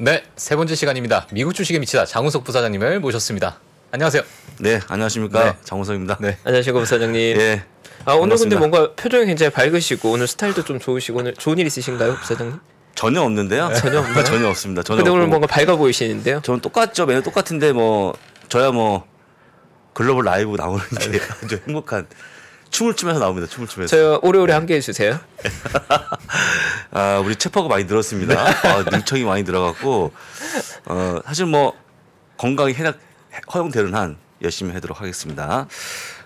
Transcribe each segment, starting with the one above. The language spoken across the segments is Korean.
네, 세 번째 시간입니다. 미국 주식에 미치다 장우석 부사장님을 모셨습니다. 안녕하세요. 네, 안녕하십니까 네. 장우석입니다. 네, 안녕하십니까 부사장님. 네. 예. 아 오늘 근데 뭔가 표정이 굉장히 밝으시고 오늘 스타일도 좀 좋으시고 오늘 좋은 일 있으신가요 부사장님? 전혀 없는데요. 네. 전혀 없나요? 전혀 없습니다. 전혀. 근데 오늘 뭔가 밝아 보이시는데요. 저는 똑같죠. 매일 똑같은데 뭐 저야 뭐 글로벌 라이브 나오는 게 아, 네. 아주 행복한 춤을 추면서 나옵니다. 춤을 추면서. 저요 오래오래 함께 해주세요. 아 우리 체퍼가 많이 늘었습니다. 네. 아, 능청이 많이 들어갔고 어, 사실 뭐 건강이 해락 허용되는 한 열심히 하도록 하겠습니다.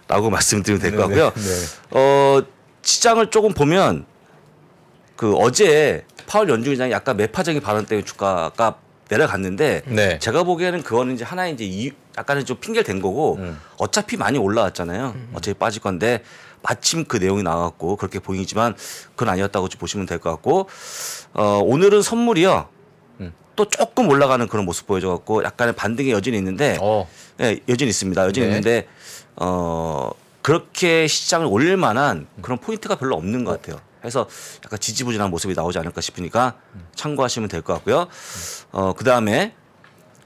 라고 말씀드리면 될것 네, 네, 같고요. 네. 어, 시장을 조금 보면 그 어제 파월 연준장이 약간 매파적인 발언 때문에 주가가 내려갔는데 네. 제가 보기에는 그거는 이제 하나의 이제 약간은 좀 핑계를 댄 거고 음. 어차피 많이 올라왔잖아요. 음. 어, 어차피 빠질 건데 마침 그 내용이 나왔고 그렇게 보이지만 그건 아니었다고 보시면 될 것 같고 어, 오늘은 선물이요. 음. 또 조금 올라가는 그런 모습 보여줘갖고 약간의 반등의 여진이 있는데 어. 네, 예, 여전히 있습니다. 여전히 네. 있는데 어, 그렇게 시장을 올릴 만한 음. 그런 포인트가 별로 없는 것 같아요. 그래서 약간 지지부진한 모습이 나오지 않을까 싶으니까 음. 참고하시면 될 것 같고요. 어, 그 다음에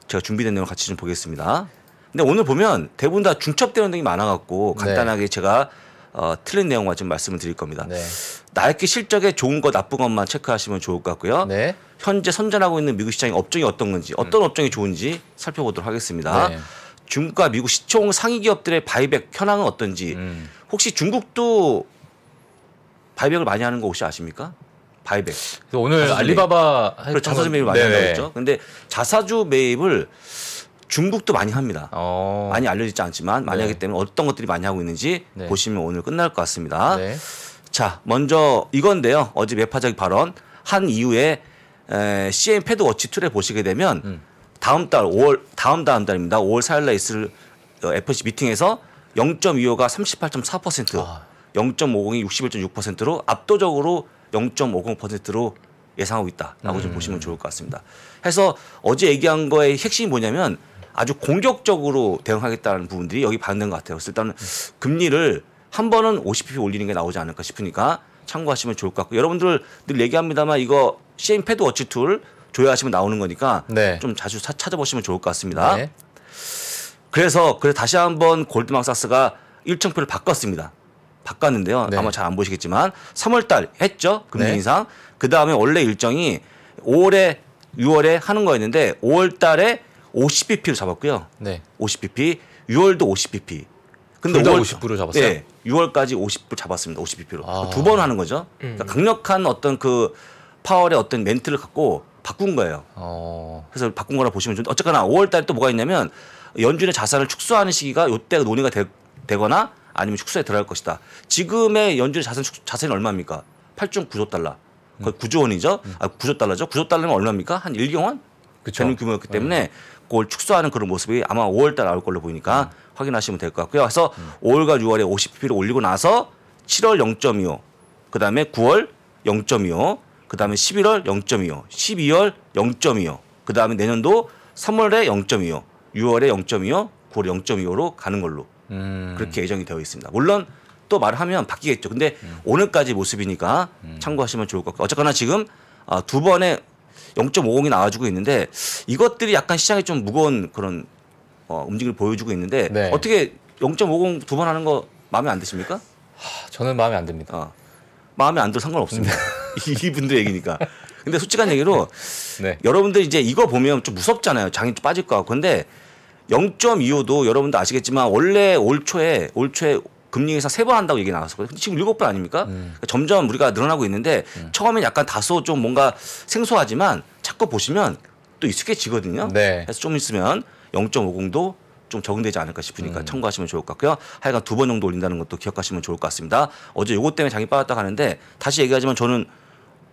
제가 준비된 내용 같이 좀 보겠습니다. 근데 오늘 보면 대부분 다 중첩되는 내용이 많아갖고 네. 간단하게 네. 제가 어, 틀린 내용만 좀 말씀을 드릴 겁니다. 네. 나이키 실적에 좋은 것 나쁜 것만 체크하시면 좋을 것 같고요. 네. 현재 선전하고 있는 미국 시장의 업종이 어떤 건지 어떤 음. 업종이 좋은지 살펴보도록 하겠습니다. 네. 중국과 미국 시총 상위 기업들의 바이백 현황은 어떤지 음. 혹시 중국도 바이백을 많이 하는 거 혹시 아십니까? 바이백. 그래서 오늘 자사주 알리바바 매 자사주 매입 많이 한다고 했죠. 근데 자사주 매입을 중국도 많이 합니다. 어... 많이 알려지지 않지만 많이 네. 하기 때문에 어떤 것들이 많이 하고 있는지 네. 보시면 오늘 끝날 것 같습니다. 네. 자, 먼저 이건데요. 어제 매파적인 발언 한 이후에 에, CM 패드 워치 툴에 보시게 되면 음. 다음 달 5월 다음 다음 달입니다. 5월 4일 날 있을 어, f o c 미팅에서 0.25가 38.4%, 아. 0.50이 61.6%로 압도적으로 0.50%로 예상하고 있다라고 음. 좀 보시면 좋을 것 같습니다. 해서 어제 얘기한 거의 핵심이 뭐냐면 아주 공격적으로 대응하겠다는 부분들이 여기 반응된 것 같아요. 그래서 일단은 금리를 한 번은 50p 올리는 게 나오지 않을까 싶으니까 참고하시면 좋을 것 같고 여러분들 늘 얘기합니다만 이거 CM 패드 워치 툴 조회하시면 나오는 거니까 네. 좀 자주 사, 찾아보시면 좋을 것 같습니다. 네. 그래서 그래서 다시 한번 골드망사스가 일정표를 바꿨습니다. 바꿨는데요. 네. 아마 잘 안 보시겠지만 3월달 했죠 금리 네. 인상. 그 다음에 원래 일정이 5월에 6월에 하는 거였는데 5월달에 50bp로 잡았고요. 네. 50bp, 6월도 50bp. 근데 5월 50%로 잡았어요. 네, 6월까지 50% 잡았습니다. 50bp로 아. 그 두번 하는 거죠. 음. 그러니까 강력한 어떤 그 파월의 어떤 멘트를 갖고 바꾼 거예요. 어. 그래서 바꾼 거라 보시면 좀 어쨌거나 5월달또 뭐가 있냐면 연준의 자산을 축소하는 시기가 요때가 논의가 되, 되거나 아니면 축소에 들어갈 것이다. 지금의 연준의 자산 자산이 얼마입니까? 8.9조 달러. 거의 9조 음. 원이죠. 음. 아, 9조 달러죠. 9조 달러면 얼마입니까? 한 1경 원 그쵸. 되는 규모였기 네. 때문에 그걸 축소하는 그런 모습이 아마 5월달 나올 걸로 보이니까 음. 확인하시면 될 것 같고요. 그래서 음. 5월과 6월에 50pp를 올리고 나서 7월 0.25, 그 다음에 9월 0.25, 그 다음에 11월 0.25, 12월 0.25, 그 다음에 내년도 3월에 0.25, 6월에 0.25, 9월에 0.25로 가는 걸로 음. 그렇게 예정이 되어 있습니다. 물론 또말 하면 바뀌겠죠. 근데 음. 오늘까지 모습이니까 음. 참고하시면 좋을 것 같고 어쨌거나 지금 아, 두 번에 0.50이 나와주고 있는데 이것들이 약간 시장에 좀 무거운 그런 어, 움직임을 보여주고 있는데 네. 어떻게 0.50 두 번 하는 거 마음에 안 드십니까? 저는 마음에 안 듭니다. 어. 마음에 안 들어 상관없습니다. 네. 이분들 얘기니까. 근데 솔직한 얘기로 네. 여러분들 이제 이거 보면 좀 무섭잖아요. 장이 좀 빠질 거 같고. 근데 0.25도 여러분도 아시겠지만 원래 올 초에 올 초에 금리 인상 세번 한다고 얘기 나왔었거든요. 근데 지금 일곱 번 아닙니까? 음. 그러니까 점점 우리가 늘어나고 있는데 음. 처음엔 약간 다소 좀 뭔가 생소하지만 자꾸 보시면 또 익숙해지거든요. 네. 그래서 좀 있으면 0.50도 좀 적응되지 않을까 싶으니까 음. 참고하시면 좋을 것 같고요. 하여간 두 번 정도 올린다는 것도 기억하시면 좋을 것 같습니다. 어제 요것 때문에 장이 빠졌다 하는데 다시 얘기하지만 저는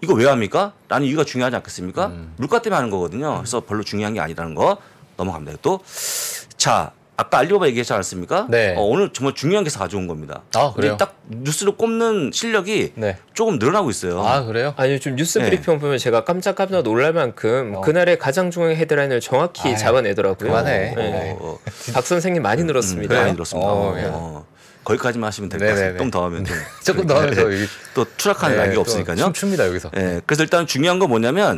이거 왜 합니까? 라는 이유가 중요하지 않겠습니까? 음. 물가 때문에 하는 거거든요. 음. 그래서 별로 중요한 게 아니라는 거 넘어갑니다. 또 자, 아까 알리바바 얘기했지 않았습니까? 네. 어, 오늘 정말 중요한 게사 가져온 겁니다. 아, 그래요? 딱 뉴스로 꼽는 실력이 네. 조금 늘어나고 있어요. 아, 그래요? 아니, 좀 뉴스 네. 브리핑 네. 보면 제가 깜짝깜짝 놀랄 만큼 어. 그날의 가장 중요한 헤드라인을 정확히 아유, 잡아내더라고요. 그만해. 네. 어, 어, 어. 네. 박 선생님 많이 음, 음, 늘었습니다. 음, 많이 늘었습니다. 어, 예. 어, 거기까지만 하시면 될것 네, 같습니다. 좀더 하면 좀. 조금 더 하면 또 추락하는 낙이 없으니까요. 춤춥니다, 여기서. 네. 그래서 일단 중요한 건 뭐냐면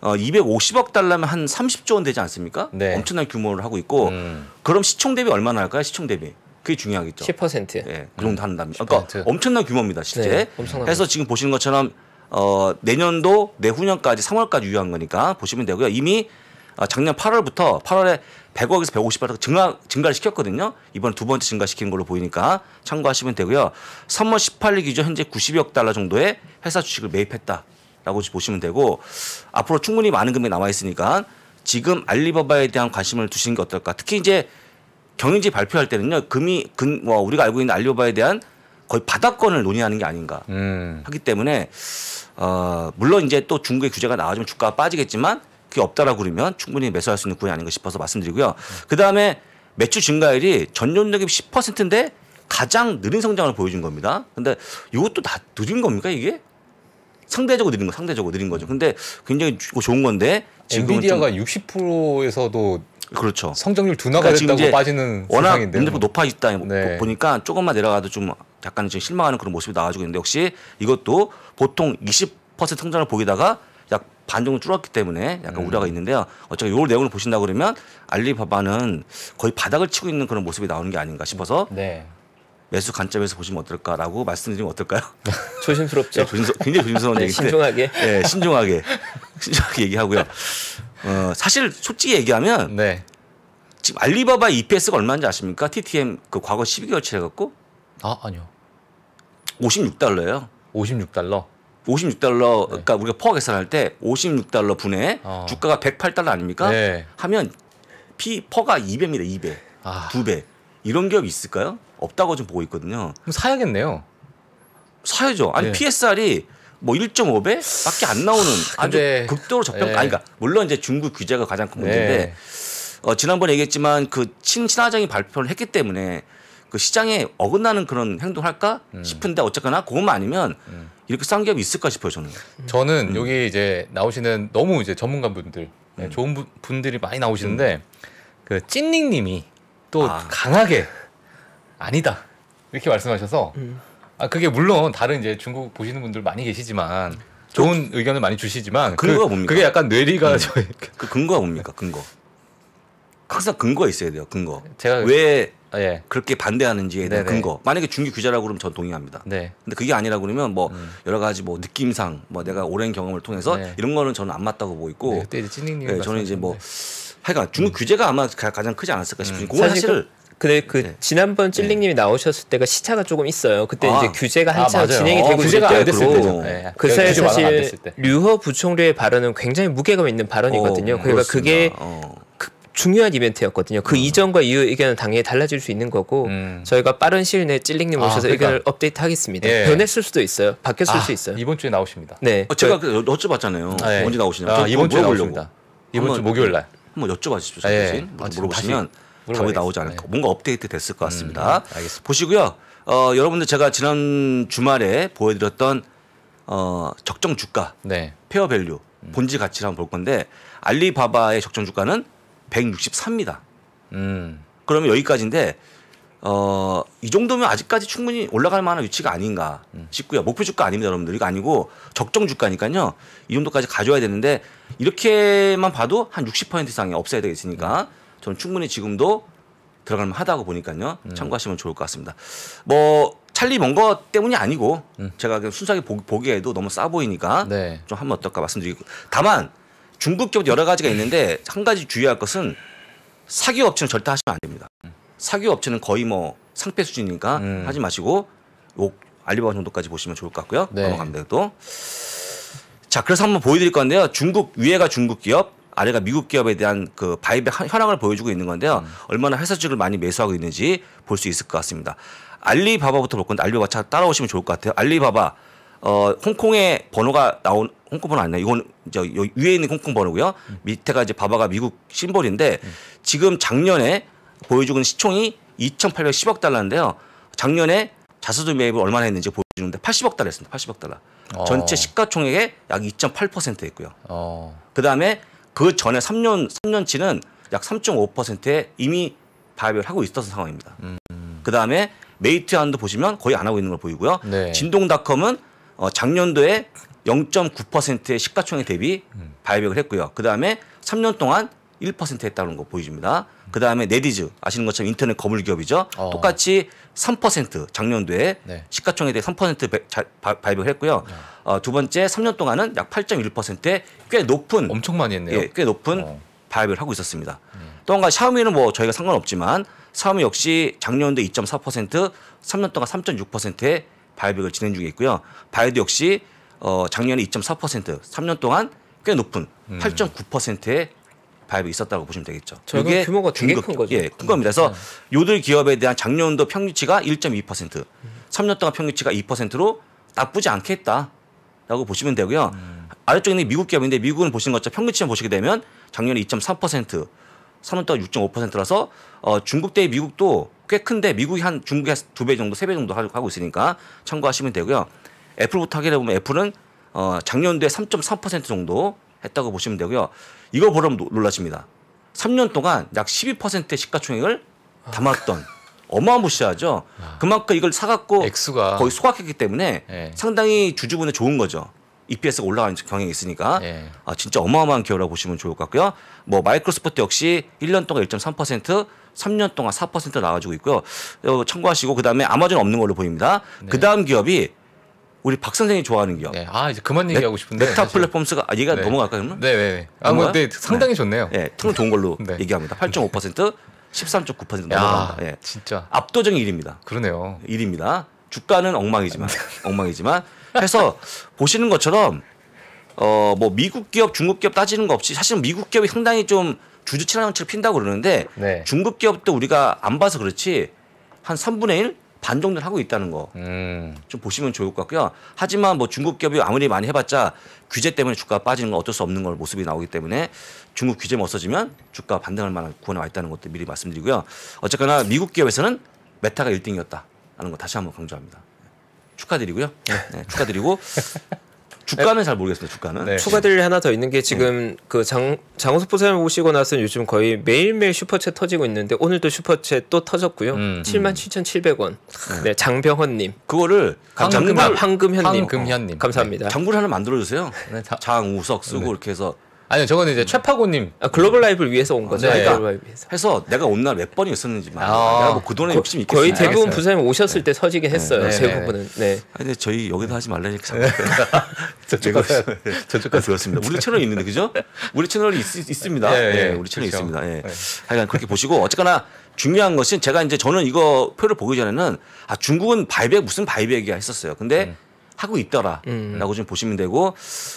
어, 250억 달러면 한 30조 원 되지 않습니까? 네. 엄청난 규모를 하고 있고 음. 그럼 시총 대비 얼마나 할까요? 시총 대비. 그게 중요하겠죠. 10%. 네, 예, 그 정도 한답니다. 그러니까 엄청난 규모입니다, 실제. 네, 엄청납 해서 지금 보시는 것처럼 어, 내년도 내후년까지 3월까지 유효한 거니까 보시면 되고요. 이미 어, 작년 8월부터 8월에 100억에서 1 5 0억 증가, 증가를 시켰거든요. 이번 두 번째 증가시킨 걸로 보이니까 참고하시면 되고요. 3월 18일 기준 현재 92억 달러 정도의 회사 주식을 매입했다. 라고 보시면 되고 앞으로 충분히 많은 금액 이 남아 있으니까 지금 알리바바에 대한 관심을 두시는 게 어떨까 특히 이제 경영지 발표할 때는요 금이 금 와, 뭐 우리가 알고 있는 알리바바에 대한 거의 바닥권을 논의하는 게 아닌가 음. 하기 때문에 어, 물론 이제 또 중국의 규제가 나와주면 주가가 빠지겠지만 그게 없다라고 그러면 충분히 매수할 수 있는 구간이 아닌가 싶어서 말씀드리고요. 그 다음에 매출 증가율이 전년 대비 10%인데 가장 느린 성장을 보여준 겁니다. 근데 이것도 다 느린 겁니까 이게? 상대적으로 느린 거 상대적으로 느린 거죠. 근데 굉장히 좋은 건데 지금 엔비디아가 60%에서도 그렇죠. 성장률 둔화가 그러니까 됐다고 빠지는 워낙 인데 높아 있다 네. 보니까 조금만 내려가도 좀 약간 지금 실망하는 그런 모습이 나와주고 있는데 역시 이것도 보통 20% 성장을 보이다가 약 반 정도 줄었기 때문에 약간 음. 우려가 있는데요. 어차피 요 내용을 보신다 그러면 알리바바는 거의 바닥을 치고 있는 그런 모습이 나오는 게 아닌가 싶어서 네. 매수 관점에서 보시면 어떨까라고 말씀드리면 어떨까요? 조심스럽죠. 네, 조심스, 굉장히 조심스러운 네, 얘기인데 신중하게. 네, 신중하게 신중하게 얘기하고요. 어, 사실 솔직히 얘기하면 네. 지금 알리바바 EPS가 얼마인지 아십니까? TTM 그 과거 12개월치 해갖고 아 아니요. 56달러예요. 56달러. 56달러 그러니까 우리가 포화 계산할 때 56달러 분에 어. 주가가 108달러 아닙니까? 네. 하면 피 퍼가 2 0입니다 2배. 아. 2배. 이런 기업이 있을까요? 없다고 지금 보고 있거든요. 그럼 사야겠네요. 사야죠. 아니 네. 예. PSR이 뭐 1.5배밖에 안 나오는 아, 아주 근 네. 극도로 저평가. 네. 예. 아니, 그러니까 물론 이제 중국 규제가 가장 큰 문제인데 네. 어, 지난번에 얘기했지만 그 친친화장이 발표를 했기 때문에 그 시장에 어긋나는 그런 행동을 할까 음. 싶은데 어쨌거나 그것만 아니면 음. 이렇게 싼 기업이 있을까 싶어요 저는. 저는 음. 여기 이제 나오시는 너무 이제 전문가분들 네, 음. 좋은 부, 분들이 많이 나오시는데 음. 그 찐닝님이 또 아. 강하게 아니다 이렇게 말씀하셔서 음. 아 그게 물론 다른 이제 중국 보시는 분들 많이 계시지만 좋은 의견을 많이 주시지만 그 근거가 그, 뭡니까? 그게 약간 뇌리가 음. 저희 그, 그 근거가 뭡니까? 근거 항상 근거가 있어야 돼요. 근거 제가 왜 아, 예. 그렇게 반대하는지에 대한 네네. 근거. 만약에 중기 규제라고 그러면 전 동의합니다. 네. 근데 그게 아니라 그러면 뭐 음. 여러 가지 뭐 느낌상 뭐 내가 오랜 경험을 통해서 네. 이런 거는 저는 안 맞다고 보이고. 네, 그때 이제 찌님 네, 저는 이제 뭐 하여간 중국 음. 규제가 아마 가장 크지 않았을까 싶은니 음. 사실 그 사실은 근데 그 네. 지난번 찔링님이 네. 나오셨을 때가 시차가 조금 있어요. 그때 아, 이제 규제가 한참 아, 진행이 어, 되고 있을 때고 그 사이 에 사실 류허 부총리의 발언은 굉장히 무게감 있는 발언이거든요. 오, 어, 그러니까 그렇습니다. 그게 어. 그 중요한 이벤트였거든요. 그 음. 이전과 이후 의견은 당연히 달라질 수 있는 거고 음. 저희가 빠른 시일 내에 찔링님 아, 오셔서 아, 그러니까. 의견을 업데이트하겠습니다. 예. 변했을 수도 있어요. 바뀌었을 아, 수 있어요. 이번 주에 나오십니다. 네, 어, 제가 그, 여쭤봤잖아요. 예. 언제 나오시냐고. 이번 주에 나오십니다. 이번 주 목요일 날. 한번 여쭤봐 주십시오. 예. 물어보시면. 다시. 답이 나오지 않을까. 네. 뭔가 업데이트 됐을 것 음, 같습니다. 음, 알겠습니다. 보시고요. 어, 여러분들 제가 지난 주말에 보여드렸던 어, 적정 주가, 네. 페어 밸류, 음. 본질 가치를 한번 볼 건데 알리바바의 적정 주가는 163입니다. 음. 그러면 여기까지인데 어, 이 정도면 아직까지 충분히 올라갈 만한 위치가 아닌가 음. 싶고요. 목표 주가 아닙니다, 여러분들. 이거 아니고 적정 주가니까요. 이 정도까지 가져야 와 되는데 이렇게만 봐도 한 60%이상이 없어야 되겠으니까 음. 저는 충분히 지금도 들어갈 만하다고 보니까요. 음. 참고하시면 좋을 것 같습니다. 뭐 찰리 먼거 때문이 아니고 음. 제가 순수하게 보, 기에도 너무 싸 보이니까 네. 좀 하면 어떨까 말씀드리고 다만 중국 기업 여러 가지가 있는데 한 가지 주의할 것은 사기 업체는 절대 하시면 안 됩니다. 음. 사기 업체는 거의 뭐 상패 수준이니까 음. 하지 마시고 알리바바 정도까지 보시면 좋을 것 같고요. 네. 넘어갑니다 또. 자, 그래서 한번 보여드릴 건데요. 중국 위에가 중국 기업, 아내가 미국 기업에 대한 그 바이백 현황을 보여주고 있는 건데요. 음. 얼마나 회사 주식을 많이 매수하고 있는지 볼 수 있을 것 같습니다. 알리바바부터 볼 건데 알리바바 차 따라오시면 좋을 것 같아요. 알리바바 어 홍콩의 번호가 나온 홍콩 번호 아니나 이건 이 위에 있는 홍콩 번호고요. 음. 밑에가 이제 바바가 미국 심볼인데 음. 지금 작년에 보여주고 있는 시총이 2,810억 달러인데요. 작년에 자수주 매입을 얼마나 했는지 보여주는데 80억 달러 했습니다. 80억 달러. 어. 전체 시가총액의 약 2.8% 했고요. 어. 그다음에 그 전에 3년 3년치는 약 3.5%에 이미 발입을 하고 있었던 상황입니다. 음. 그 다음에 메이트한도 보시면 거의 안 하고 있는 걸 보이고요. 네. 진동닷컴은 어, 작년도에 0.9%의 시가총액 대비 음. 발백을 했고요. 그 다음에 3년 동안 1% 했다는 거 보여줍니다. 그 다음에 네디즈 아시는 것처럼 인터넷 거물 기업이죠. 어. 똑같이 3% 작년도에 네. 시가총액 대해 3% 발표를 했고요. 네. 어, 두 번째 3년 동안은 약 8.1%의 꽤 높은 엄청 많이 했네요. 예, 꽤 높은 어. 발표를 하고 있었습니다. 음. 또한가 지 샤오미는 뭐 저희가 상관없지만 샤오미 역시 작년도 에2.4% 3년 동안 3.6%의 발표를 진행 중에 있고요. 바이드 역시 어, 작년에 2.4% 3년 동안 꽤 높은 음. 8.9%의 바이브 있었다고 보시면 되겠죠. 이게 규모가 중급, 큰 거죠. 예, 큰 겁니다. 그래서 네. 요들 기업에 대한 작년도 평균치가 1.2%, 음. 3년 동안 평균치가 2%로 나쁘지 않겠다라고 보시면 되고요. 음. 아래쪽에 는 미국 기업인데 미국은 보시는 것처럼 평균치만 보시게 되면 작년에 2.3%, 3년 동안 6.5%라서 어, 중국 대 미국도 꽤 큰데 미국이 한 중국의 두 배 정도, 세 배 정도 하고 있으니까 참고하시면 되고요. 애플부터 하게 되면 애플은 어, 작년도에 3.3% 정도 했다고 보시면 되고요. 이거 보러 놀라십니다. 3년 동안 약 12%의 시가총액을 아. 담았던 어마무시하죠. 아. 그만큼 이걸 사갖고 액수가. 거의 소각했기 때문에 네. 상당히 주주분에 좋은 거죠. EPS가 올라가는 경향이 있으니까 네. 아, 진짜 어마어마한 기업이라고 보시면 좋을 것 같고요. 뭐 마이크로소프트 역시 1년 동안 1.3%, 3년 동안 4%나와주고 있고요. 어, 참고하시고 그다음에 아마존 없는 걸로 보입니다. 네. 그다음 기업이 우리 박 선생이 좋아하는 기업. 네. 아 이제 그만 얘기하고 싶은데. 메타 사실. 플랫폼스가 아, 얘가 네. 넘어갈까 그러면? 네. 네. 네. 아 근데 상당히 네. 좋네요. 네. 틀은 좋은 걸로 네. 얘기합니다. 8.5% 13.9% 넘어갑니다. 예. 진짜 압도적인 일입니다. 그러네요. 일입니다. 주가는 엉망이지만 엉망이지만 해서 보시는 것처럼 어뭐 미국 기업, 중국 기업 따지는 거 없이 사실 미국 기업이 상당히 좀 주주 친환경책을 핀다고 그러는데 중국 기업도 우리가 안 봐서 그렇지 한 3분의 1반 정도는 하고 있다는 거. 음. 좀 보시면 좋을 것 같고요. 하지만 뭐 중국 기업이 아무리 많이 해봤자 규제 때문에 주가 빠지는 건 어쩔 수 없는 걸 모습이 나오기 때문에 중국 규제만 뭐 없어지면 주가 반등할 만한 구원에 와 있다는 것도 미리 말씀드리고요. 어쨌거나 미국 기업에서는 메타가 1등이었다 하는 거 다시 한번 강조합니다. 축하드리고요. 네, 축하드리고 주가는 잘 모르겠어요. 주가는. 네. 추가될 하나 더 있는 게 지금 네. 그 그장 장호석 부사님 오시고 나서 요즘 거의 매일매일 슈퍼챗 터지고 있는데 오늘도 슈퍼챗 또 터졌고요. 음. 7만 음. 7,700원. 네, 네 장병헌 님. 그거를 장금 황금현 님. 황금현 님. 감사합니다. 장부를 하나 만들어 주세요. 네, 장우석 쓰고 네. 이렇게 해서 아니요, 저거는 이제 음. 최파고님. 아, 글로벌 라이브를 위해서 온 거죠. 네. 네. 그러 그러니까 글로벌 라이브 위해서. 해서 내가 온 날 몇 번이 있었는지 말. 아. 내가 뭐그 돈에 욕심이 있겠어. 거의 대부분 네. 부사님 오셨을 네. 때 서지게 했어요. 대부분은. 네. 아근 저희 여기서 하지 말라니까 네. 저쪽 가서 아, 저쪽 가서 그렇습니다. 우리 채널 있는데 그죠? 우리 채널이 있, 습니다 예, 우리 채널 이 그렇죠. 있습니다. 예. 하여간 그렇게 보시고 어쨌거나 중요한 것은 제가 이제 저는 이거 표를 보기 전에는 아 중국은 바이백 무슨 바이백이야 했었어요. 근데 음. 하고 있더라라고 음. 좀 보시면 되고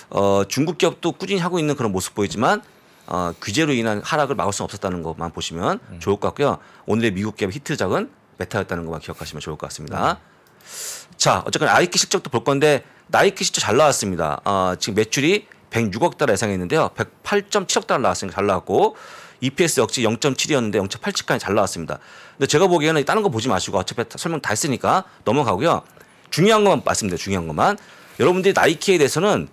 어, 중국 기업도 꾸준히 하고 있는 그런 모습 보이지만 어, 규제로 인한 하락을 막을 수는 없었다는 것만 보시면 음. 좋을 것 같고요. 오늘의 미국 기업 히트작은 메타였다는 것만 기억하시면 좋을 것 같습니다. 음. 자, 어쨌거나 나이키 실적도 볼 건데 나이키 실적 잘 나왔습니다. 어, 지금 매출이 106억 달러 예상했는데요. 108.7억 달러 나왔으니까 잘 나왔고 EPS 역시 0.7이었는데 0.87까지 잘 나왔습니다. 근데 제가 보기에는 다른 거 보지 마시고 어차피 설명 다 했으니까 넘어가고요. 중요한 것만 말씀드려요. 중요한 것만. 여러분들이 나이키에 대해서는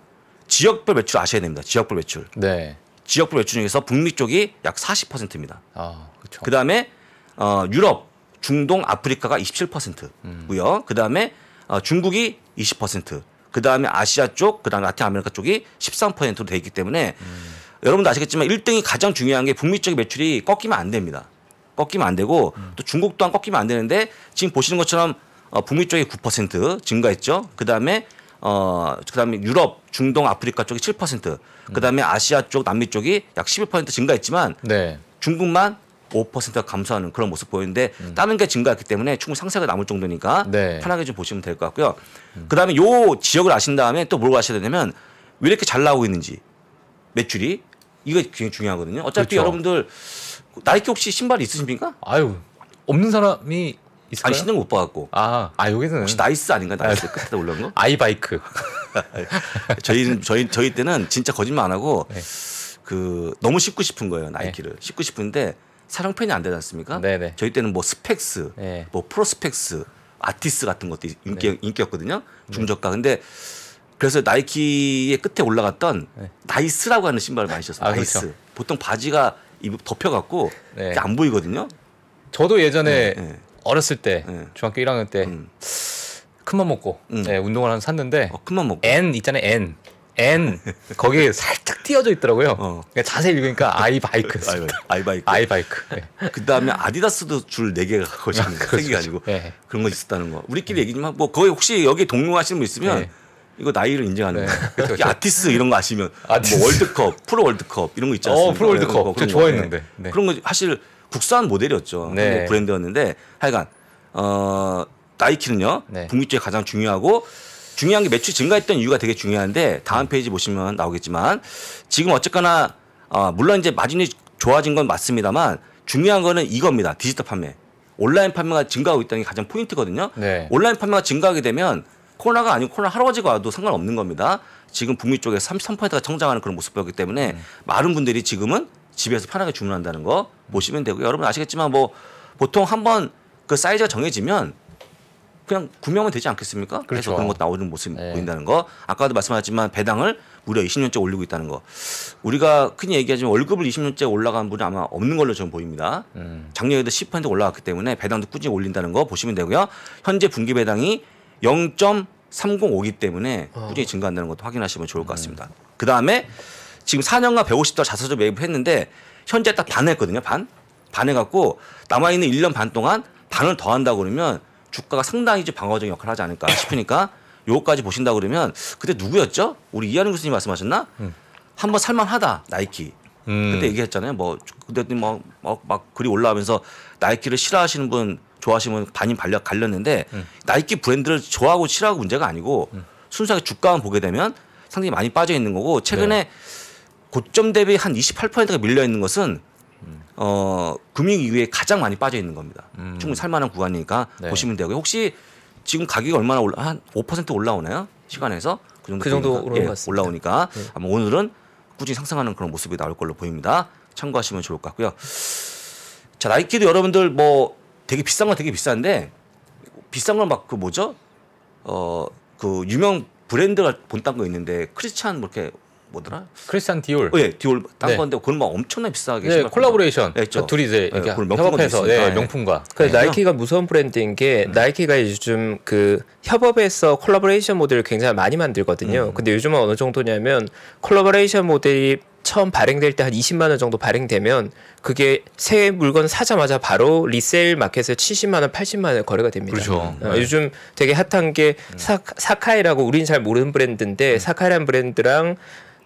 지역별 매출 아셔야 됩니다. 지역별 매출. 네. 지역별 매출 중에서 북미 쪽이 약 40%입니다. 아, 그렇죠. 그다음에 어, 유럽, 중동, 아프리카가 27%고요. 음. 그다음에 어, 중국이 20%. 그다음에 아시아 쪽, 그다음에 라틴 아메리카 쪽이 13%로 되어 있기 때문에 음. 여러분도 아시겠지만 1등이 가장 중요한 게 북미 쪽 매출이 꺾이면 안 됩니다. 꺾이면 안 되고 음. 또 중국 또한 꺾이면 안 되는데 지금 보시는 것처럼 어, 북미 쪽이 9% 증가했죠. 그다음에 어 그다음에 유럽, 중동, 아프리카 쪽이 7%. 그다음에 아시아 쪽, 남미 쪽이 약 11% 증가했지만 네. 중국만 5% 감소하는 그런 모습 보이는데 음. 다른 게 증가했기 때문에 충분히 상세가 남을 정도니까 네. 편하게 좀 보시면 될 것 같고요. 음. 그다음에 요 지역을 아신 다음에 또 뭘 아셔야 되냐면 왜 이렇게 잘 나오고 있는지 매출이 이거 굉장히 중요하거든요. 어차피 그렇죠. 여러분들 나이키 혹시 신발 있으십니까? 아유 없는 사람이 있을까요? 아니 신은 못 봐갖고. 아, 아 여기는 혹시 나이스 아닌가 나이스 끝에 올라온 거? 아이바이크. 저희 저희 저희 때는 진짜 거짓말 안 하고 네. 그 너무 씹고 싶은 거예요 나이키를 네. 씹고 싶은데 사랑팬이안 되지 않습니까? 네네. 네. 저희 때는 뭐 스펙스, 네. 뭐 프로스펙스, 아티스 같은 것도 인기 네. 인기였거든요 네. 중저가. 근데 그래서 나이키의 끝에 올라갔던 나이스라고 하는 신발을 많이 아, 신었어요. 아, 나이스. 그렇죠. 보통 바지가 덮여갖고 안 보이거든요. 저도 예전에 어렸을 때 네. 중학교 1학년 때 음. 큰맘 먹고 음. 네, 운동을 하나 샀는데 어, 큰맘 먹고 N 있잖아요 N N 거기에 살짝 띄어져 있더라고요. 어. 그러니까 자세히 읽으니까 아이바이크. 아이바이크. 아이바이크. 네. 그 다음에 아디다스도 줄 4개가 거잖아요. 아, 개가 그렇죠. 아고 네. 그런 거 있었다는 거. 우리끼리 네. 얘기 좀 하고, 뭐 거기 혹시 여기 동료하시는 분 있으면 네. 이거 나이를 인정하는 네. 거. 그렇죠. 특히 아티스 이런 거 아시면. 뭐 아티스. 뭐 월드컵, 프로 월드컵 이런 거 있지 않습니까? 어, 프로 월드컵. 저 좋아했는데. 네. 그런 거 사실 국산 모델이었죠. 네. 브랜드였는데 하여간 어 나이키는요. 네. 북미 쪽에 가장 중요하고 중요한 게 매출 증가했던 이유가 되게 중요한데 다음 네. 페이지 보시면 나오겠지만 지금 어쨌거나 어, 물론 이제 마진이 좋아진 건 맞습니다만 중요한 거는 이겁니다. 디지털 판매. 온라인 판매가 증가하고 있다는 게 가장 포인트거든요. 네. 온라인 판매가 증가하게 되면 코로나가 아니고 코로나 할아버지가 와도 상관없는 겁니다. 지금 북미 쪽에 33%가 성장하는 그런 모습 보였기 때문에 음. 많은 분들이 지금은 집에서 편하게 주문한다는 거 보시면 되고 요 여러분 아시겠지만 뭐 보통 한번 그 사이즈가 정해지면 그냥 구매하면 되지 않겠습니까? 그렇죠. 그래서 그런 것 나오는 모습 네. 보인다는 거. 아까도 말씀하셨지만 배당을 무려 20년째 올리고 있다는 거. 우리가 흔히 얘기하지만 월급을 20년째 올라간 분이 아마 없는 걸로 저는 보입니다. 음. 작년에도 10% 올라갔기 때문에 배당도 꾸준히 올린다는 거 보시면 되고요. 현재 분기 배당이 0.305기 때문에 어. 꾸준히 증가한다는 것도 확인하시면 좋을 것 음. 같습니다. 음. 그 다음에 지금 4년간 1 5 0달 자사주 매입했는데 현재 딱 반했거든요. 반. 반해갖고 남아있는 1년 반 동안 반을 더 한다 그러면 주가가 상당히 이제 방어적인 역할을 하지 않을까 싶으니까 요거까지 보신다 그러면 그때 누구였죠? 우리 이하는 교수님 말씀하셨나? 음. 한번 살만하다 나이키. 음. 그때 얘기했잖아요. 뭐 그때 막, 막, 막 글이 올라오면서 나이키를 싫어하시는 분 좋아하시면 반인 반려 갈렸는데 음. 나이키 브랜드를 좋아하고 싫어하고 문제가 아니고 음. 순수하게 주가만 보게 되면 상당히 많이 빠져 있는 거고 최근에 네. 고점 대비 한 28%가 밀려 있는 것은 어, 금융 이후에 가장 많이 빠져 있는 겁니다. 음. 충분히 살만한 구간이니까 네. 보시면 되고요. 혹시 지금 가격이 얼마나 올라 한 5% 올라오나요? 시간에서 그 정도 그 정도 예, 올라오니까 네. 아마 오늘은 꾸준히 상승하는 그런 모습이 나올 걸로 보입니다. 참고하시면 좋을 것 같고요. 자 나이키도 여러분들 뭐 되게 비싼 건 되게 비싼데 비싼 건 막 그 뭐죠? 어그 유명 브랜드가 본딴 거 있는데 크리스찬 뭐 이렇게 뭐더라? 크리스찬 디올. 어, 예, 디올 딴 네. 건데 그건 막 엄청나 게 비싸게. 네, 콜라보레이션. 네, 그 둘이 이제 네, 협업해서 네, 명품과. 그 나이키가 무서운 브랜드인 게 음. 나이키가 요즘 그협업해서 콜라보레이션 모델을 굉장히 많이 만들거든요. 음. 근데 요즘은 어느 정도냐면 콜라보레이션 모델이 처음 발행될 때 한 20만 원 정도 발행되면 그게 새 물건 사자마자 바로 리셀 마켓에 70만 원, 80만 원에 거래가 됩니다. 그렇죠. 어, 네. 요즘 되게 핫한 게 음. 사, 사카이라고 우린잘 모르는 브랜드인데 음. 사카이란 브랜드랑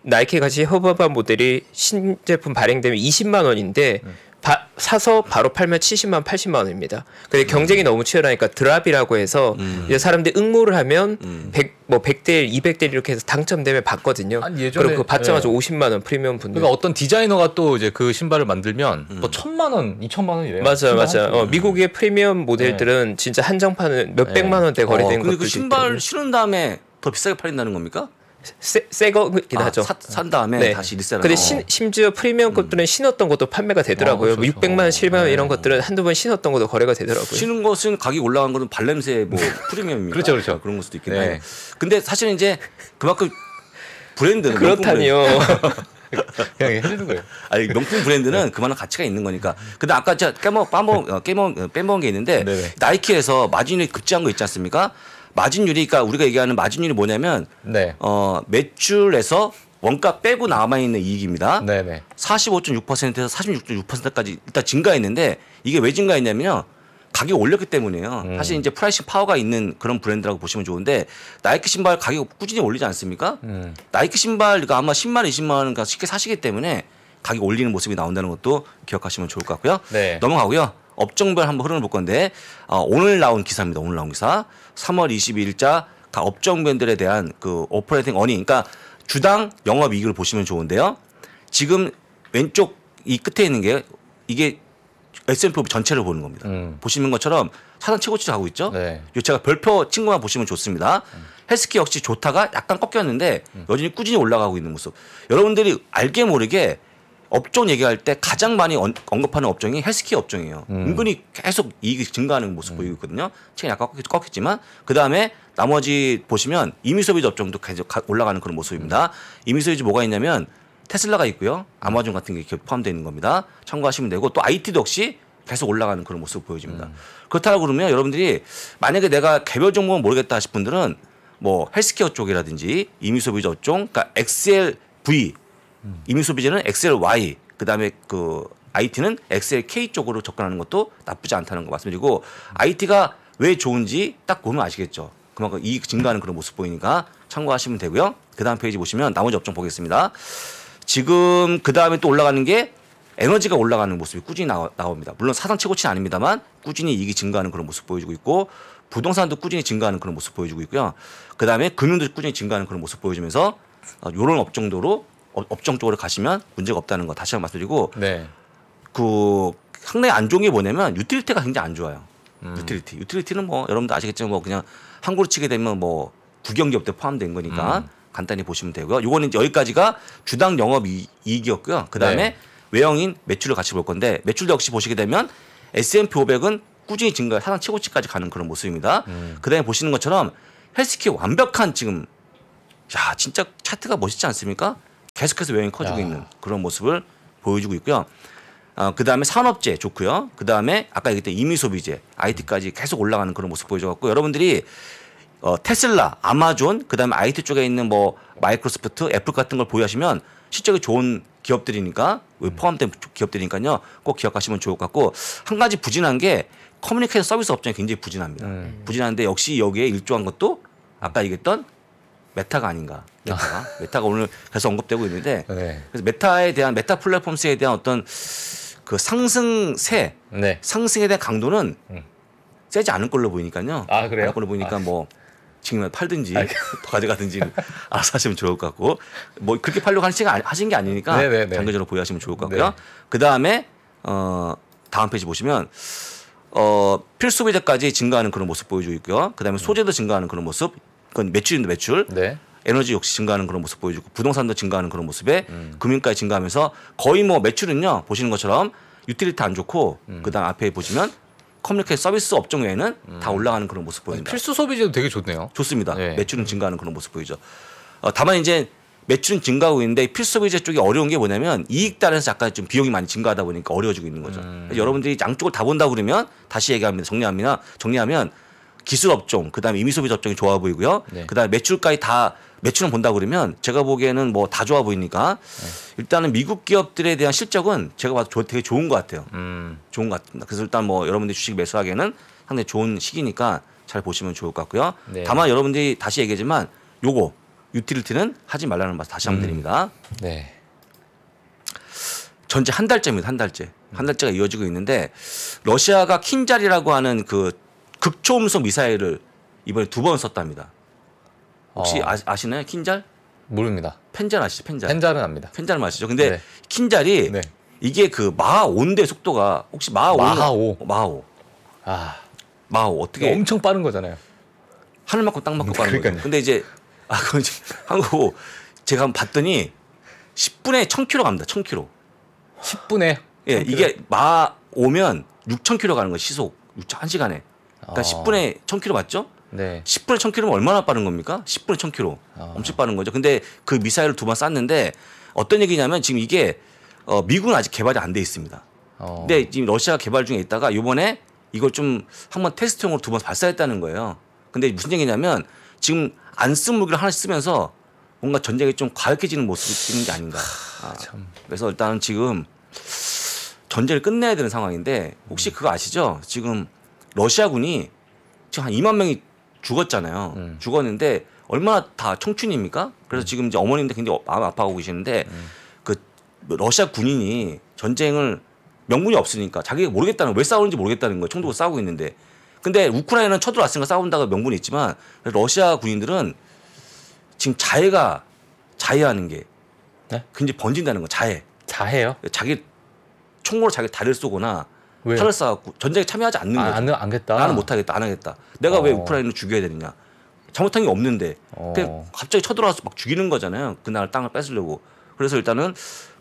나이키 같이 허브반 모델이 신제품 발행되면 20만 원인데 음. 바, 사서 바로 팔면 70만 80만 원입니다. 근데 음. 경쟁이 음. 너무 치열하니까 드랍이라고 해서 음. 이제 사람들이 응모를 하면 음. 100, 뭐 100대 1, 200대 1 이렇게 해서 당첨되면 받거든요. 그리고 그 받자마자 예. 50만 원 프리미엄 분들. 그러니까 어떤 디자이너가 또 이제 그 신발을 만들면 음. 뭐 천만 원, 이천만 원이래요. 맞아, 맞아. 어, 미국의 프리미엄 모델들은 예. 진짜 한정판은 몇 백만 원대 거래되는 어, 것들. 그 신발 신은 다음에 더 비싸게 팔린다는 겁니까? 새거긴 아, 하죠. 사, 산 다음에 네. 다시 리셀 근데 신, 심지어 프리미엄급들은 음. 신었던 것도 판매가 되더라고요. 어, 그렇죠. 600만 그렇죠. 원, 7만 원 네. 이런 것들은 한두 번 신었던 것도 거래가 되더라고요. 신은 것은 가격 이 올라간 거는 발냄새 뭐 네. 프리미엄입니다. 그렇죠, 그렇죠. 그런 것도있긴해요 네. 근데 사실은 이제 그만큼 브랜드는 그렇다니요. 그냥 해주는 거예요. 아니 명품 브랜드는 네. 그만한 가치가 있는 거니까. 근데 아까 제가 깨먹 빼먹 어, 어, 빼먹은 게 있는데 네네. 네. 나이키에서 마진이 급증한거 있지 않습니까? 마진율이 그러니까 우리가 얘기하는 마진율이 뭐냐면 네. 어, 매출에서 원가 빼고 남아 있는 이익입니다. 네, 네. 45.6%에서 46.6%까지 일단 증가했는데 이게 왜 증가했냐면요. 가격 올렸기 때문이에요. 음. 사실 이제 프라이싱 파워가 있는 그런 브랜드라고 보시면 좋은데 나이키 신발 가격 꾸준히 올리지 않습니까? 음. 나이키 신발 그 아마 10만 20만 원가 쉽게 사시기 때문에 가격 올리는 모습이 나온다는 것도 기억하시면 좋을 것 같고요. 네. 넘어가고요. 업종별 한번 흐름을 볼 건데 어, 오늘 나온 기사입니다. 오늘 나온 기사. 3월 22일자 각 업종별들에 대한 그 오퍼레이팅 어닝 그러니까 주당 영업 이익을 보시면 좋은데요. 지금 왼쪽 이 끝에 있는 게 이게 S&P 전체를 보는 겁니다. 음. 보시는 것처럼 사상 최고치를 하고 있죠. 네. 제가 별표 친구만 보시면 좋습니다. 음. 헬스키 역시 좋다가 약간 꺾였는데 음. 여전히 꾸준히 올라가고 있는 모습. 여러분들이 알게 모르게 업종 얘기할 때 가장 많이 언급하는 업종이 헬스케어 업종이에요. 음. 은근히 계속 이익이 증가하는 모습 음. 보이고 있거든요. 최근 약간 꺾였지만 그 다음에 나머지 보시면 이미소비자 업종도 계속 올라가는 그런 모습입니다. 음. 이미소비자 뭐가 있냐면 테슬라가 있고요. 아마존 같은 게 포함되어 있는 겁니다. 참고하시면 되고 또 IT도 역시 계속 올라가는 그런 모습 보여집니다. 음. 그렇다고 그러면 여러분들이 만약에 내가 개별 종목은 모르겠다 싶은 분들은 뭐 헬스케어 쪽이라든지 이미소비자 업종, 그러니까 XLV 음. 이민소비전는 엑셀 Y 그다음에 그 IT는 엑셀 K 쪽으로 접근하는 것도 나쁘지 않다는 거 말씀드리고 음. IT가 왜 좋은지 딱 보면 아시겠죠. 그만큼 이익 증가하는 그런 모습 보이니까 참고하시면 되고요. 그다음 페이지 보시면 나머지 업종 보겠습니다. 지금 그다음에 또 올라가는 게 에너지가 올라가는 모습이 꾸준히 나오, 나옵니다. 물론 사상 최고치는 아닙니다만 꾸준히 이익이 증가하는 그런 모습 보여주고 있고 부동산도 꾸준히 증가하는 그런 모습 보여주고 있고요. 그다음에 금융도 꾸준히 증가하는 그런 모습 보여주면서 이런 어, 업종도로 업종 쪽으로 가시면 문제가 없다는 거 다시 한번 말씀드리고 네. 그 상당히 안 좋은 게 뭐냐면 유틸리티가 굉장히 안 좋아요. 음. 유틸리티. 유틸리티는 뭐 여러분도 아시겠지만 뭐 그냥 한구로 치게 되면 뭐국영기업도 포함된 거니까 음. 간단히 보시면 되고요. 요거는 이제 여기까지가 주당 영업 이익이었고요. 그다음에 네. 외형인 매출을 같이 볼 건데 매출도 역시 보시게 되면 S&P 500은 꾸준히 증가, 사상 최고치까지 가는 그런 모습입니다. 음. 그다음에 보시는 것처럼 헬스키 완벽한 지금 야 진짜 차트가 멋있지 않습니까? 계속해서 외형이 커지고 야. 있는 그런 모습을 보여주고 있고요. 어, 그 다음에 산업재 좋고요. 그 다음에 아까 얘기했던 임의소비재 IT까지 계속 올라가는 그런 모습 보여줘갖고 여러분들이 어, 테슬라, 아마존, 그 다음에 IT 쪽에 있는 뭐 마이크로소프트, 애플 같은 걸 보유하시면 실적이 좋은 기업들이니까 음. 포함된 기업들이니까요. 꼭 기억하시면 좋을 것 같고 한 가지 부진한 게 커뮤니케이션 서비스 업종이 굉장히 부진합니다. 음. 부진한데 역시 여기에 일조한 것도 아까 얘기했던 메타가 아닌가. 아. 메타가, 메타가 오늘 계속 언급되고 있는데 네. 그래서 메타에 대한 메타 플랫폼스에 대한 어떤 그 상승세, 네. 상승에 대한 강도는 음. 세지 않은 걸로 보이니까요. 아 그래요? 않을 걸로 보니까 아. 뭐 지금 팔든지 아. 가져가든지 알아서 하시면 좋을 것 같고 뭐 그렇게 팔려고 하는 시간 하신 게 아니니까 네네네. 네, 네. 장기적으로 보유하시면 좋을 것 같고요. 네. 그 다음에 어 다음 페이지 보시면 어 필수 비자까지 증가하는 그런 모습 보여주고 있고요. 그 다음에 소재도 음. 증가하는 그런 모습 그건 매출인데 매출. 네. 에너지 역시 증가하는 그런 모습 보여주고 부동산도 증가하는 그런 모습에 음. 금융가에 증가하면서 거의 뭐 매출은요 보시는 것처럼 유틸리티 안 좋고 음. 그다음 앞에 보시면 커뮤니케이션 서비스 업종 외에는 음. 다 올라가는 그런 모습 보입니다. 필수 소비재도 되게 좋네요. 좋습니다. 네. 매출은 증가하는 그런 모습 보이죠. 어, 다만 이제 매출은 증가하고 있는데 필수 소비재 쪽이 어려운 게 뭐냐면 이익 따라서 약간 좀 비용이 많이 증가하다 보니까 어려워지고 있는 거죠. 음. 여러분들이 양쪽을 다 본다 그러면 다시 얘기합니다. 정리합니다. 정리하면 기술 업종, 그다음에 이미 소비 업종이 좋아 보이고요. 네. 그다음에 매출까지 다 매출은 본다 그러면 제가 보기에는 뭐 다 좋아 보이니까 네. 일단은 미국 기업들에 대한 실적은 제가 봐도 되게 좋은 것 같아요. 음. 좋은 것 같습니다. 그래서 일단 뭐 여러분들 이 주식 매수하기에는 상당히 좋은 시기니까 잘 보시면 좋을 것 같고요. 네. 다만 여러분들이 다시 얘기하지만 요거 유틸리티는 하지 말라는 말씀 다시 한번 음. 드립니다. 네. 전체 한 달째입니다. 한 달째. 한 달째가 이어지고 있는데 러시아가 킨자리라고 하는 그 극초음속 미사일을 이번에 두 번 썼답니다. 혹시 어. 아, 아시나요? 킨잘? 모릅니다. 펜잘 아시죠? 펜잘. 펜잘은 압니다. 펜잘은 아시죠? 근데 네. 킨잘이 네. 이게 그 마하 5인데 속도가 혹시 마하 5? 마하 5. 어, 마하 5. 아. 마하 5 어떻게 엄청 빠른 거잖아요. 하늘 맞고 땅 맞고 빠른 거죠. 근데 이제 아 그건 한국 제가 한번 봤더니 10분에 1000km 갑니다. 1000km. 10분에? 예, 1000km? 이게 마 오면 6000km 가는 거예요. 시속 6, 1시간에. 그러니까 어. 10분에 1000km 맞죠? 네. 10분에 1000km면 얼마나 빠른 겁니까? 10분에 1000km. 어. 엄청 빠른 거죠. 근데 그 미사일을 두 번 쐈는데 어떤 얘기냐면 지금 이게 어, 미국은 아직 개발이 안 돼 있습니다. 어. 근데 지금 러시아가 개발 중에 있다가 요번에 이걸 좀 한번 테스트용으로 두 번 발사했다는 거예요. 근데 무슨 얘기냐면 지금 안쓴 무기를 하나씩 쓰면서 뭔가 전쟁이 좀 과격해지는 모습이 있는 게 아닌가. 아, 참. 그래서 일단 은 지금 전쟁을 끝내야 되는 상황인데 혹시 음. 그거 아시죠? 지금 러시아군이 지금 한 2만 명이 죽었잖아요. 음. 죽었는데 얼마나 다 청춘입니까? 그래서 음. 지금 이제 어머님들 굉장히 마음 아파하고 계시는데 음. 그 러시아 군인이 전쟁을 명분이 없으니까 자기가 모르겠다는 왜 싸우는지 모르겠다는 거예요. 총도로 싸우고 있는데. 근데 우크라이나는 쳐들어왔으니까 싸운다고 명분이 있지만 러시아 군인들은 지금 자해가 자해하는 게 네? 굉장히 번진다는 거 자해. 자해요? 자기 총으로 자기 다리를 쏘거나 왜? 칼을 쌓았고 전쟁에 참여하지 않는 아, 거죠. 안, 안겠다. 나는 못하겠다. 안 하겠다. 내가 어. 왜 우크라이나를 죽여야 되느냐. 잘못한 게 없는데 어. 그냥 갑자기 쳐들어와서 막 죽이는 거잖아요. 그날 땅을 뺏으려고. 그래서 일단은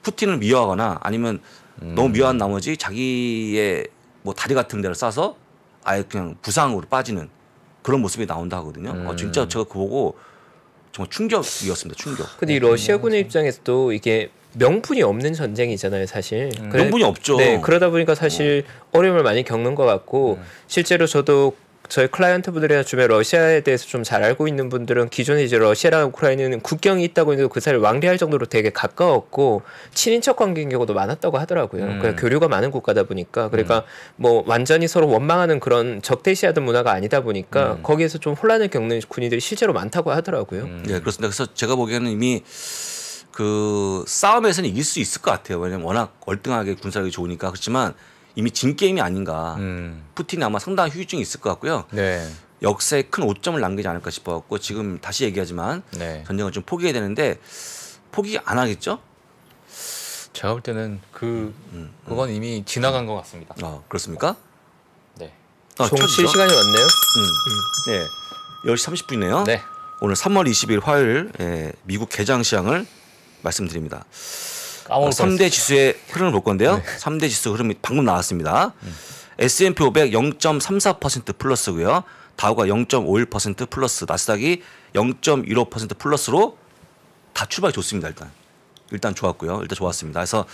푸틴을 미워하거나 아니면 음. 너무 미워한 나머지 자기의 뭐 다리 같은 데를 싸서 아예 그냥 부상으로 빠지는 그런 모습이 나온다 하거든요. 어, 음. 아, 진짜 제가 그거 보고 정말 충격이었습니다. 충격. 근데 이 러시아군의 어. 입장에서도 이게 명분이 없는 전쟁이잖아요, 사실. 음. 그래, 명분이 없죠. 네, 그러다 보니까 사실 음. 어려움을 많이 겪는 것 같고 음. 실제로 저도 저희 클라이언트 분들이나 주변 러시아에 대해서 좀 잘 알고 있는 분들은 기존에 이제 러시아랑 우크라이나는 국경이 있다고 해도 그 사이를 왕래할 정도로 되게 가까웠고 친인척 관계인 경우도 많았다고 하더라고요. 음. 그러 그러니까 교류가 많은 국가다 보니까 그러니까 음. 뭐 완전히 서로 원망하는 그런 적대시하던 문화가 아니다 보니까 음. 거기에서 좀 혼란을 겪는 군인들이 실제로 많다고 하더라고요. 네 그렇습니다. 그래서 제가 보기에는 이미 그 싸움에서는 이길 수 있을 것 같아요. 왜냐면 워낙 월등하게 군사력이 좋으니까 그렇지만 이미 진 게임이 아닌가. 음. 푸틴이 아마 상당한 휴유증이 있을 것 같고요. 네. 역세큰 오점을 남기지 않을까 싶어갖고 지금 다시 얘기하지만 네. 전쟁을 좀 포기해야 되는데 포기 안 하겠죠? 제가 볼 때는 그 음, 음, 음. 그건 이미 지나간 것 같습니다. 아 그렇습니까? 네. 아, 총칠 시간이 왔네요. 음. 음. 네. 10시 30분이네요. 네. 오늘 3월 20일 화요일 예, 미국 개장 시향을 말씀드립니다. 3대 어, 지수의 흐름을 볼 건데요. 네. 3대 지수 흐름이 방금 나왔습니다. 음. S&P 500 0.34% 플러스고요. 다우가 0.51% 플러스, 나스닥이 0.15% 플러스로 다 출발이 좋습니다. 일단 일단 좋았고요. 일단 좋았습니다. 그래서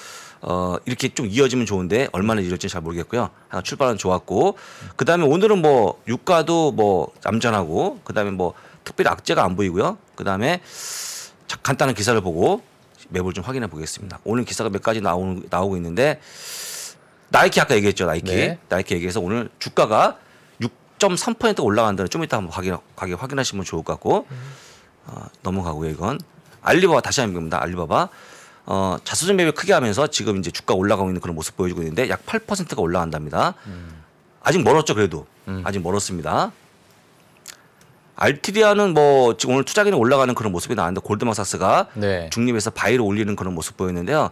어, 이렇게 좀 이어지면 좋은데 얼마나 이어질지 잘 모르겠고요. 출발은 좋았고 그다음에 오늘은 뭐 유가도 뭐 얌전하고 그다음에 뭐 특별히 악재가 안 보이고요. 그다음에 간단한 기사를 보고 맵을 좀 확인해 보겠습니다. 오늘 기사가 몇 가지 나오, 나오고 있는데 나이키 아까 얘기했죠. 나이키. 네. 나이키 얘기해서 오늘 주가가 6.3% 올라간다는 좀 이따 한번 확인, 가격 확인하시면 좋을 것 같고 어, 넘어가고요. 이건 알리바바 다시 한번 겁니다. 알리바바 어, 자수준 매입을 크게 하면서 지금 이제 주가 올라가고 있는 그런 모습 보여주고 있는데 약 8%가 올라간답니다. 음. 아직 멀었죠. 그래도 음. 아직 멀었습니다. 알티디아는뭐 지금 오늘 투자기는 올라가는 그런 모습이 나왔는데 골드마사스가 네. 중립에서 바이를 올리는 그런 모습 보였는데요.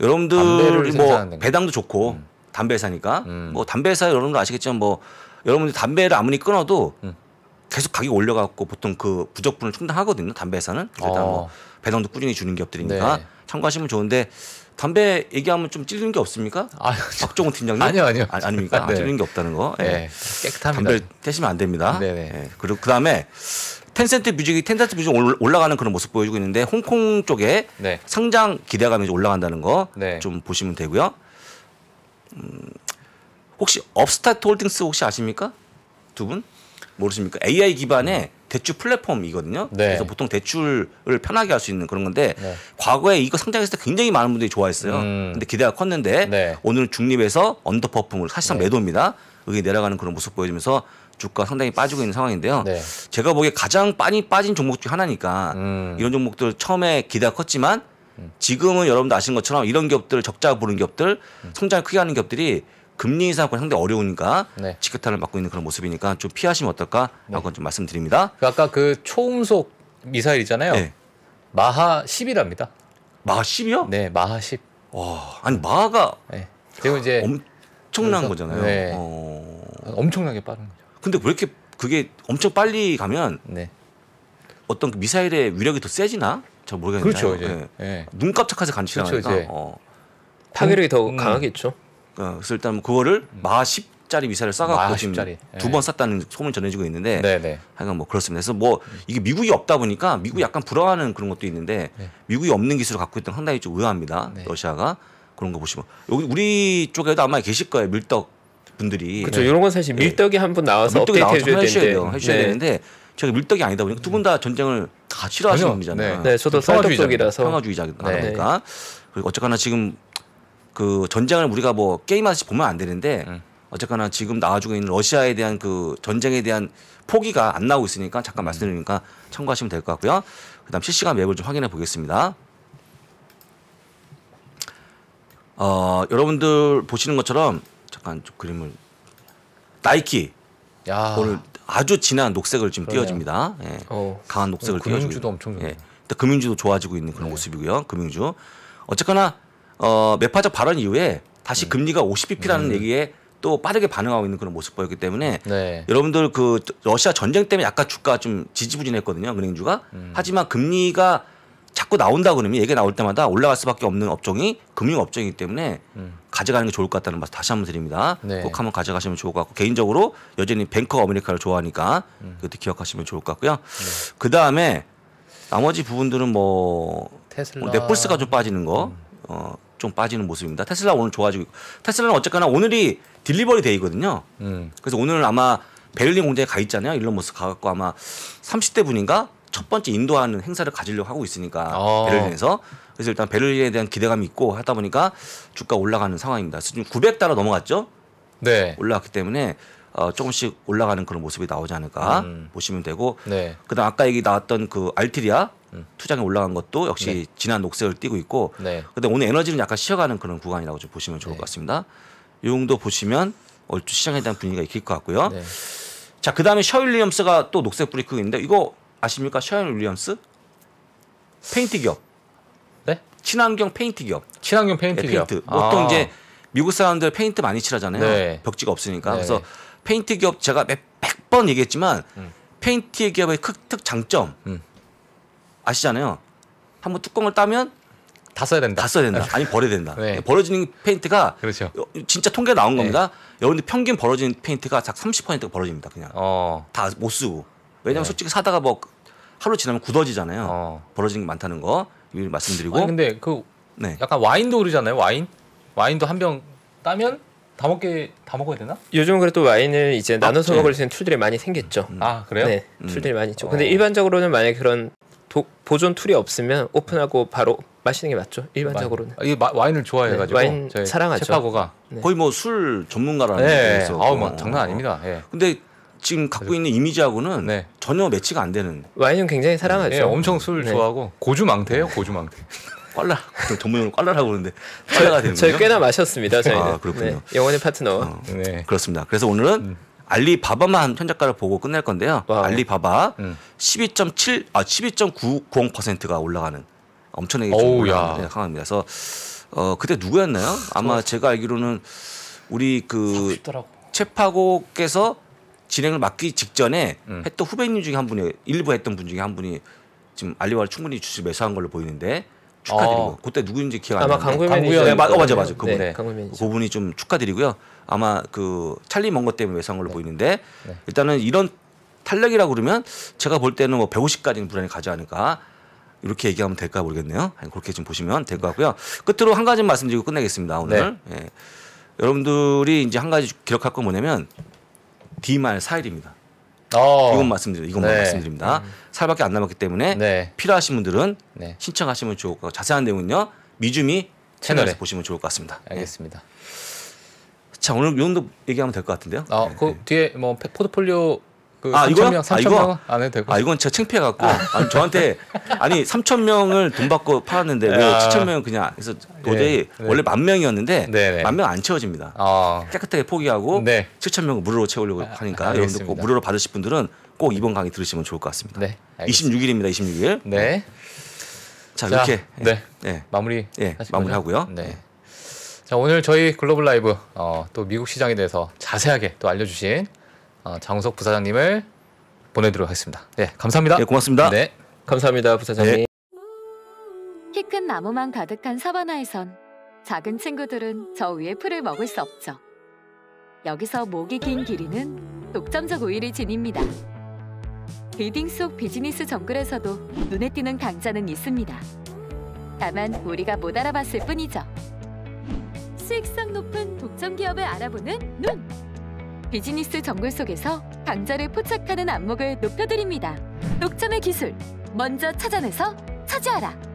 여러분들 뭐 배당도 좋고 음. 담배 회사니까 음. 뭐 담배 회사 여러분들 아시겠지만 뭐 여러분들 담배를 아무리 끊어도 음. 계속 가격 올려갖고 보통 그 부적분을 충당하거든요. 담배 회사는 일단 뭐 어. 뭐 배당도 꾸준히 주는 기업들이니까 네. 참고하시면 좋은데 담배 얘기하면 좀찌르는게 없습니까? 아, 아 박종훈 팀장님? 아니요, 아니요. 아, 닙니까 아, 네. 아, 찔는게 없다는 거. 네. 네. 깨끗합니다. 담배 떼시면 안 됩니다. 네, 네. 예, 그리고 그 다음에 텐센트 뮤직이 텐센트 뮤직 올라가는 그런 모습 보여주고 있는데 홍콩 쪽에 네. 상장 기대감이 올라간다는 거좀 네. 보시면 되고요. 음, 혹시 업스타트 홀딩스 혹시 아십니까? 두 분? 모르십니까? AI 기반의 음. 대출 플랫폼이거든요. 네. 그래서 보통 대출을 편하게 할 수 있는 그런 건데 네. 과거에 이거 상장했을 때 굉장히 많은 분들이 좋아했어요. 음. 근데 기대가 컸는데 네. 오늘 중립에서 언더퍼폼을 사실상 네. 매도입니다. 여기 내려가는 그런 모습 보여주면서 주가 상당히 빠지고 있는 상황인데요. 네. 제가 보기에 가장 많이 빠진 종목 중 하나니까 음. 이런 종목들 처음에 기대가 컸지만 음. 지금은 여러분도 아시는 것처럼 이런 기업들 적자 보는 기업들 음. 성장 을 크게 하는 기업들이 금리 인상하고 상당히 어려우니까 네. 직격탄을 맞고 있는 그런 모습이니까 좀 피하시면 어떨까 라고 네. 좀 말씀드립니다. 그 아까 그 초음속 미사일이잖아요. 네. 마하 10이랍니다. 마하 10이요? 네, 마하 10. 와, 아니 마하가 네. 그리고 이제 엄청난 그래서, 거잖아요. 네. 어... 엄청나게 빠른 거죠. 근데 왜 이렇게 그게 엄청 빨리 가면 네. 어떤 그 미사일의 위력이 더 세지나? 잘모르겠는데 그렇죠. 이제. 네. 네. 눈 깜짝하지 간지나니까 그렇죠, 어. 파괴력이 음, 더 강하겠죠. 어, 그래서 일단 그거를 음. 마 10짜리 미사를 쏴갖고 예. 두번 쐈다는 소문 전해지고 있는데 네네. 네. 하여간 뭐 그렇습니다. 그래서 뭐 이게 미국이 없다 보니까 미국이 음. 약간 불안하는 그런 것도 있는데 네. 미국이 없는 기술을 갖고 있던 상당히 좀 의아합니다. 네. 러시아가 그런 거 보시면 여기 우리 쪽에도 아마 계실 거예요. 밀떡 분들이 그렇죠. 이런 네. 건 사실 예. 밀떡이 한 분 나와서 밀떡이 업데이트 나와서 해줘야 되는데 해줘야 네. 되는데 제가 밀떡이 아니다 보니까 두 분 다 전쟁을 다 싫어하시는 분이잖아요. 네. 네, 저도 화떡 쪽이라서 평화주의자다 네. 보니까 그리고 어쨌거나 지금 그 전쟁을 우리가 뭐 게임하듯이 보면 안 되는데 음. 어쨌거나 지금 나와주고 있는 러시아에 대한 그 전쟁에 대한 포기가 안 나오고 있으니까 잠깐 음. 말씀드리니까 참고하시면 될 것 같고요. 그다음 실시간 맵을 좀 확인해 보겠습니다. 어, 여러분들 보시는 것처럼 잠깐 좀 그림을 나이키 야. 오늘 아주 진한 녹색을 지금 띄워줍니다. 예. 어. 강한 녹색을 어, 띄워주고 금융주도 엄청 좋네. 예. 금융주도 좋아지고 있는 그런 네. 모습이고요. 금융주 어쨌거나 어, 매파적 발언 이후에 다시 음. 금리가 50bp라는 음. 얘기에 또 빠르게 반응하고 있는 그런 모습 보였기 때문에 네. 여러분들 그 러시아 전쟁 때문에 약간 주가 좀 지지부진했거든요 은행주가 음. 하지만 금리가 자꾸 나온다 그러면 얘기 나올 때마다 올라갈 수밖에 없는 업종이 금융 업종이기 때문에 음. 가져가는 게 좋을 것 같다는 말씀 다시 한번 드립니다. 네. 꼭 한번 가져가시면 좋을 것 같고 개인적으로 여전히 뱅커 어메리카를 좋아하니까 음. 그것도 기억하시면 좋을 것 같고요. 네. 그 다음에 나머지 부분들은 뭐 테슬라 뭐 넷플스가 좀 빠지는 거. 음. 어, 좀 빠지는 모습입니다. 테슬라 오늘 좋아지고 테슬라는 어쨌거나 오늘이 딜리버리 데이거든요. 음. 그래서 오늘 아마 베를린 공장에 가 있잖아요. 일론 머스 가갖고 아마 30대 분인가 첫 번째 인도하는 행사를 가지려고 하고 있으니까 어. 베를린에서 그래서 일단 베를린에 대한 기대감이 있고 하다 보니까 주가 올라가는 상황입니다. 지금 900달러 넘어갔죠? 네. 올라왔기 때문에 어, 조금씩 올라가는 그런 모습이 나오지 않을까 음. 보시면 되고 네. 그다음 아까 얘기 나왔던 그 알티리아 음. 투장에 올라간 것도 역시 네. 진한 녹색을 띄고 있고 네. 근데 오늘 에너지는 약간 쉬어가는 그런 구간이라고 좀 보시면 좋을 네. 것 같습니다. 용도 보시면 얼추 시장에 대한 분위기가 익힐 것 같고요. 네. 자 그다음에 셔윌리엄스가 또 녹색 불이 크고 있는데 이거 아십니까 셔윌리엄스 페인트 기업 네? 친환경 페인트 기업 친환경 페인트 네, 기업 페인트. 보통 아. 이제 미국 사람들 페인트 많이 칠하잖아요. 벽지가 없으니까 그래서 페인트 기업 제가 몇백번 얘기했지만 음. 페인트 기업의 특 장점 음. 아시잖아요. 한번 뚜껑을 따면 다 써야 된다. 다 써야 된다. 아니 버려야 된다. 네. 버려지는 페인트가 그렇죠. 어, 진짜 통계 나온 네. 겁니다. 네. 여러분들 평균 벌어지는 페인트가 작 30%가 벌어집니다 그냥 어. 다못 쓰고 왜냐면 네. 솔직히 사다가 뭐 하루 지나면 굳어지잖아요. 어. 버려지게 많다는 거 말씀드리고. 아 근데 그 네. 약간 와인도 그러잖아요. 와인 와인도 한 병 따면 다 먹게 다 먹어야 되나? 요즘 그래도 와인을 이제 아, 나눠서 네. 먹을 수 있는 툴들이 많이 생겼죠. 음. 아 그래요? 네, 음. 툴들이 많이 있죠. 어. 근데 일반적으로는 만약 그런 도, 보존 툴이 없으면 오픈하고 바로 마시는 게 맞죠. 일반적으로는. 아, 이 마, 와인을 좋아해가지고 네, 와인 저희 사랑하죠. 셰파고가 네. 거의 뭐 술 전문가라는 네. 아우 뭐 장난 아닙니다. 예. 근데 지금 갖고 네. 있는 이미지하고는 네. 전혀 매치가 안 되는. 와인은 굉장히 사랑하죠. 네, 엄청 술 네. 좋아하고 고주망태예요, 고주망태. 빨라 그 전문용어로 빨라라고 그러는데 빨라가 되는 저 꽤나 마셨습니다. 저희는. 아 그렇군요. 네, 영원의 파트너. 어, 네. 그렇습니다. 그래서 오늘은 음. 알리바바만 현작가를 보고 끝낼 건데요. 와 알리바바 음. 12.7아 12.90%가 올라가는 엄청나게 좋은 가는 강합니다. 네, 그래서 어 그때 누구였나요? 아마 제가 알기로는 우리 그 채파고께서 진행을 맡기 직전에 음. 했던 후배님 중에 한 분이 일부 했던 분 중에 한 분이 지금 알리바를 충분히 주식 매수한 걸로 보이는데 축하드리고 어. 그때 누구인지 기억 안 아마 나는 강구현 매 네, 맞, 어, 맞아 맞아 그분 네, 강구현 매 그분이 좀 축하드리고요. 아마 그 찰리 먼거 때문에 외상으로 네. 보이는데 네. 일단은 이런 탄력이라고 그러면 제가 볼 때는 뭐 150까지는 불안이 가지 않을까 이렇게 얘기하면 될까 모르겠네요. 그렇게 좀 보시면 될 것 같고요. 끝으로 한 가지 말씀드리고 끝내겠습니다. 오늘 예. 여러분들이 이제 한 가지 기억할 건 뭐냐면 D말 사일입니다. 어. 이건 말씀드려 이건 네. 말씀드립니다. 음. 살밖에 안 남았기 때문에 네. 필요하신 분들은 네. 신청하시면 좋을 것 같고 자세한 내용은요 미주미 채널에서 네. 보시면 좋을 것 같습니다. 네. 알겠습니다. 자 오늘 이 정도 얘기하면 될 것 같은데요. 아, 네. 그 뒤에 뭐 포트폴리오 그 아, 아 이거? 명, 아, 이거? 안 해도 되고. 아, 이건 제가 창피해 갖고 아. 저한테 아니 3천 명을 돈 받고 팔았는데 왜 아. 7천 명은 그냥 그래서 도저히 예. 네. 원래 만 명이었는데 네. 네. 만명 안 채워집니다. 아. 깨끗하게 포기하고 네. 7천 명을 무료로 채우려고 하니까 여러분들 아, 무료로 받으실 분들은 꼭 이번 강의 들으시면 좋을 것 같습니다. 네. 알겠습니다. 26일입니다. 26일. 네. 자, 이렇게 네. 예. 예, 네. 마무리 네. 마무리하고요. 네. 자, 오늘 저희 글로벌 라이브 어, 또 미국 시장에 대해서 자세하게 또 알려 주신 어, 장우석 부사장님을 보내 드리도록 하겠습니다. 네, 감사합니다. 네, 고맙습니다. 네. 감사합니다, 부사장님. 네. 키큰 나무만 가득한 사바나에선 작은 친구들은 저 위에 풀을 먹을 수 없죠. 여기서 목이 긴 길이는 독점적 우위를 지닙니다. 리딩 속 비즈니스 정글에서도 눈에 띄는 강자는 있습니다. 다만 우리가 못 알아봤을 뿐이죠. 수익성 높은 독점 기업을 알아보는 눈! 비즈니스 정글 속에서 강자를 포착하는 안목을 높여드립니다. 독점의 기술, 먼저 찾아내서 차지하라!